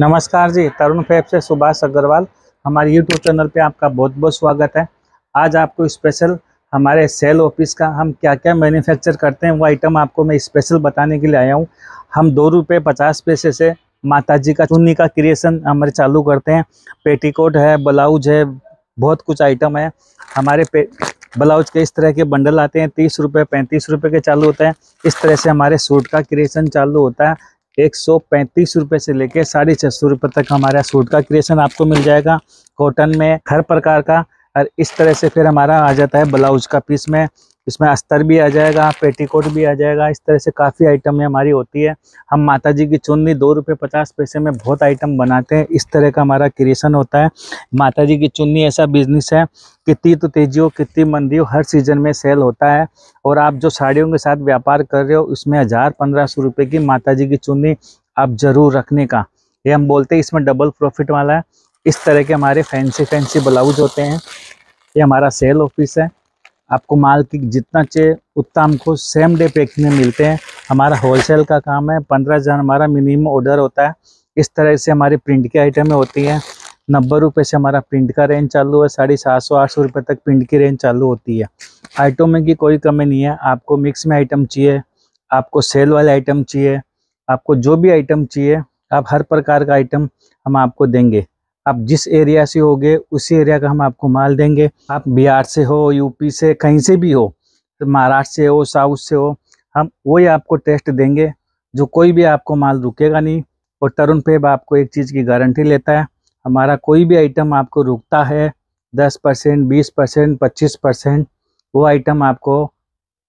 नमस्कार जी तरुण फैब से सुभाष अग्रवाल हमारे यूट्यूब चैनल पे आपका बहुत बहुत स्वागत है आज आपको स्पेशल हमारे सेल ऑफिस का हम क्या क्या मैन्युफैक्चर करते हैं वो आइटम आपको मैं स्पेशल बताने के लिए आया हूँ हम दो रुपये पचास पैसे से माता जी का चुन्नी का क्रिएशन हमारे चालू करते हैं पेटीकोट है ब्लाउज है बहुत कुछ आइटम है हमारे पे ब्लाउज के इस तरह के बंडल आते हैं तीस रुपये पैंतीस रुपये के चालू होते हैं इस तरह से हमारे सूट का क्रिएशन चालू होता है एक सौ पैंतीस रुपये से लेकर साढ़े छः सौ रुपये तक हमारा सूट का क्रिएशन आपको मिल जाएगा कॉटन में हर प्रकार का और इस तरह से फिर हमारा आ जाता है ब्लाउज का पीस में इसमें अस्तर भी आ जाएगा पेटीकोट भी आ जाएगा इस तरह से काफ़ी आइटम हमारी होती है हम माता जी की चुन्नी दो रुपये पचास पैसे में बहुत आइटम बनाते हैं इस तरह का हमारा क्रिएशन होता है माता जी की चुन्नी ऐसा बिजनेस है कितनी तो तेजी हो कितनी मंदी हो हर सीज़न में सेल होता है और आप जो साड़ियों के साथ व्यापार कर रहे हो उसमें हज़ार पंद्रह सौ रुपये की माता जी की चुन्नी आप ज़रूर रखने का ये हम बोलते हैं इसमें डबल प्रॉफिट वाला है इस तरह के हमारे फैंसी फैंसी ब्लाउज होते हैं ये हमारा सेल ऑफिस है आपको माल की जितना चाहिए उतना हमको सेम डे पैकिंग में मिलते हैं हमारा होलसेल का काम है पंद्रह हज़ार हमारा मिनिमम ऑर्डर होता है इस तरह से हमारी प्रिंट की आइटमें होती हैं नब्बे रुपये से हमारा प्रिंट का रेंज चालू है साढ़े सात सौ आठ सौ रुपये तक प्रिंट की रेंज चालू होती है में की कोई कमी नहीं है आपको मिक्स में आइटम चाहिए आपको सेल वाले आइटम चाहिए आपको जो भी आइटम चाहिए आप हर प्रकार का आइटम हम आपको देंगे आप जिस एरिया से होगे उसी एरिया का हम आपको माल देंगे आप बिहार से हो यूपी से कहीं से भी हो तो महाराष्ट्र से हो साउथ से हो हम वही आपको टेस्ट देंगे जो कोई भी आपको माल रुकेगा नहीं और तरुण पेब आपको एक चीज़ की गारंटी लेता है हमारा कोई भी आइटम आपको रुकता है दस परसेंट बीस परसेंट पच्चीस परसेंट वो आइटम आपको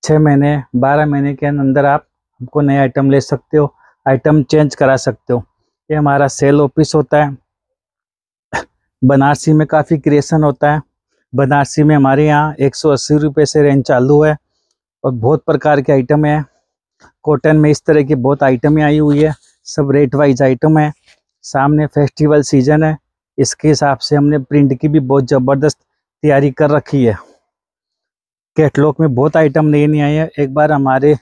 छः महीने बारह महीने के अंदर आप हमको नया आइटम ले सकते हो आइटम चेंज करा सकते हो ये हमारा सेल ऑफिस होता है बनारसी में काफ़ी क्रिएशन होता है बनारसी में हमारे यहाँ एक सौ अस्सी रुपये से रेंज चालू है और बहुत प्रकार के आइटम हैं कॉटन में इस तरह की बहुत आइटमें आई हुई है सब रेट वाइज आइटम है सामने फेस्टिवल सीजन है इसके हिसाब से हमने प्रिंट की भी बहुत ज़बरदस्त तैयारी कर रखी है कैटलॉग में बहुत आइटम नहीं नहीं आए हैं एक बार हमारे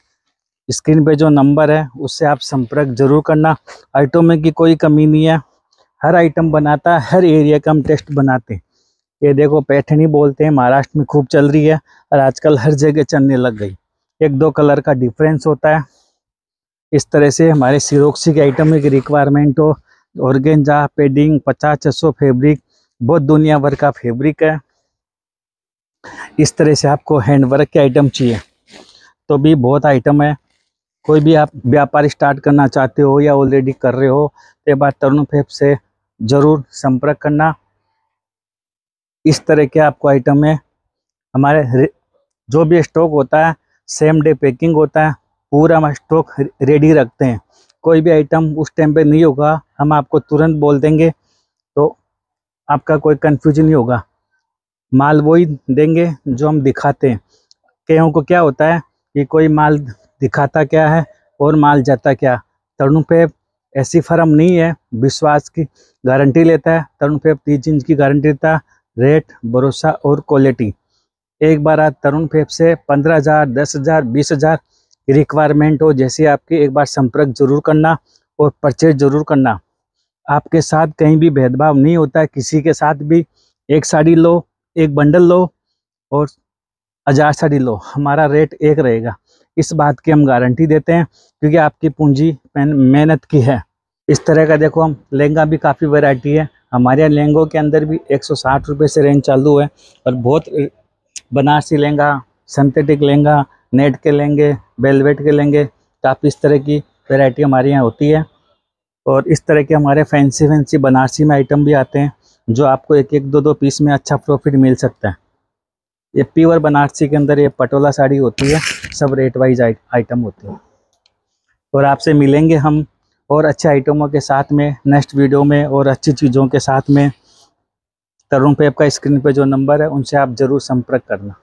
स्क्रीन पे जो नंबर है उससे आप संपर्क जरूर करना आइटमें की कोई कमी नहीं है हर आइटम बनाता है हर एरिया का हम टेस्ट बनाते हैं ये देखो पैठनी बोलते हैं महाराष्ट्र में खूब चल रही है और आजकल हर जगह चलने लग गई एक दो कलर का डिफरेंस होता है इस तरह से हमारे सिरोक्सी के आइटम की रिक्वायरमेंट हो ऑर्गेंजा पेडिंग पचास छः फेब्रिक बहुत दुनिया भर का फेब्रिक है इस तरह से आपको हैंडवर्क के आइटम चाहिए तो भी बहुत आइटम है कोई भी आप व्यापार स्टार्ट करना चाहते हो या ऑलरेडी कर रहे हो तो बात तरुण फेब से ज़रूर संपर्क करना इस तरह के आपको आइटम में हमारे जो भी स्टॉक होता है सेम डे पैकिंग होता है पूरा हम स्टॉक रेडी रखते हैं कोई भी आइटम उस टाइम पे नहीं होगा हम आपको तुरंत बोल देंगे तो आपका कोई कन्फ्यूजन नहीं होगा माल वही देंगे जो हम दिखाते हैं कहों को क्या होता है कि कोई माल दिखाता क्या है और माल जाता क्या तरुण पे ऐसी फर्म नहीं है विश्वास की गारंटी लेता है तरुण फेप तीस इंच की गारंटी देता रेट भरोसा और क्वालिटी एक बार आप तरुण फेप से पंद्रह हज़ार दस हज़ार बीस हज़ार रिक्वायरमेंट हो जैसे आपकी एक बार संपर्क जरूर करना और परचेज जरूर करना आपके साथ कहीं भी भेदभाव नहीं होता है किसी के साथ भी एक साड़ी लो एक बंडल लो और हजार साड़ी लो हमारा रेट एक रहेगा इस बात की हम गारंटी देते हैं क्योंकि आपकी पूंजी मेहनत की है इस तरह का देखो हम लहंगा भी काफ़ी वैरायटी है हमारे यहाँ लहंगों के अंदर भी एक सौ से रेंज चालू है और बहुत बनारसी लहंगा सिंथेटिक लहंगा नेट के लहंगे बेलवेट के लहंगे काफ़ी इस तरह की वैरायटी हमारे यहाँ होती है और इस तरह के हमारे फैंसी फैंसी बनारसी में आइटम भी आते हैं जो आपको एक एक दो दो पीस में अच्छा प्रॉफिट मिल सकता है ये प्योर बनारसी के अंदर ये पटोला साड़ी होती है सब रेट वाइज आइटम होते हैं और आपसे मिलेंगे हम और अच्छे आइटमों के साथ में नेक्स्ट वीडियो में और अच्छी चीज़ों के साथ में तरुण पेप का स्क्रीन पे जो नंबर है उनसे आप ज़रूर संपर्क करना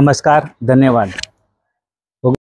नमस्कार धन्यवाद